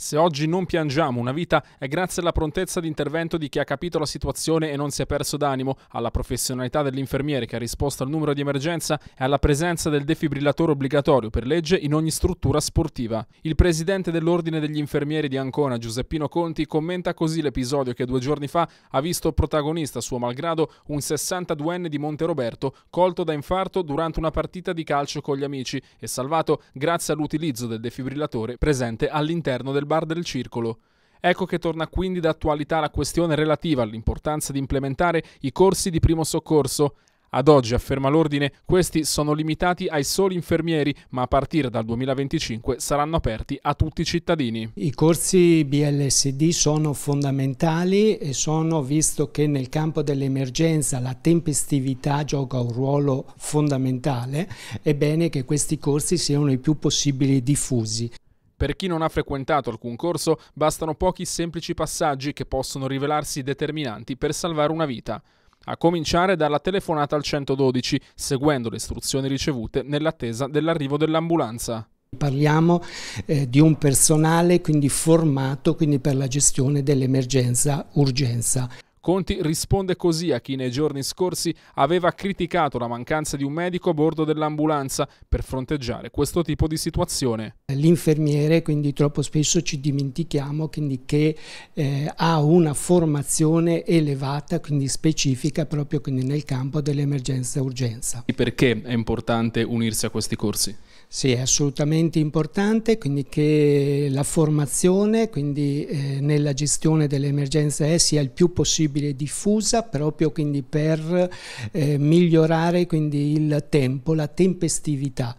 Se oggi non piangiamo una vita è grazie alla prontezza di intervento di chi ha capito la situazione e non si è perso d'animo, alla professionalità dell'infermiere che ha risposto al numero di emergenza e alla presenza del defibrillatore obbligatorio per legge in ogni struttura sportiva. Il presidente dell'Ordine degli Infermieri di Ancona, Giuseppino Conti, commenta così l'episodio che due giorni fa ha visto protagonista, suo malgrado, un 62enne di Monte Roberto colto da infarto durante una partita di calcio con gli amici e salvato grazie all'utilizzo del defibrillatore presente all'interno del bar del circolo. Ecco che torna quindi d'attualità la questione relativa all'importanza di implementare i corsi di primo soccorso. Ad oggi, afferma l'ordine, questi sono limitati ai soli infermieri, ma a partire dal 2025 saranno aperti a tutti i cittadini. I corsi BLSD sono fondamentali e sono, visto che nel campo dell'emergenza la tempestività gioca un ruolo fondamentale, è bene che questi corsi siano i più possibili diffusi. Per chi non ha frequentato alcun corso, bastano pochi semplici passaggi che possono rivelarsi determinanti per salvare una vita a cominciare dalla telefonata al 112, seguendo le istruzioni ricevute nell'attesa dell'arrivo dell'ambulanza. Parliamo eh, di un personale quindi formato quindi per la gestione dell'emergenza urgenza. Conti risponde così a chi nei giorni scorsi aveva criticato la mancanza di un medico a bordo dell'ambulanza per fronteggiare questo tipo di situazione. L'infermiere quindi troppo spesso ci dimentichiamo quindi, che eh, ha una formazione elevata, quindi specifica proprio quindi, nel campo dell'emergenza urgenza. Perché è importante unirsi a questi corsi? Sì, è assolutamente importante quindi, che la formazione quindi, eh, nella gestione dell'emergenza sia il più possibile possibile diffusa proprio quindi per eh, migliorare quindi il tempo, la tempestività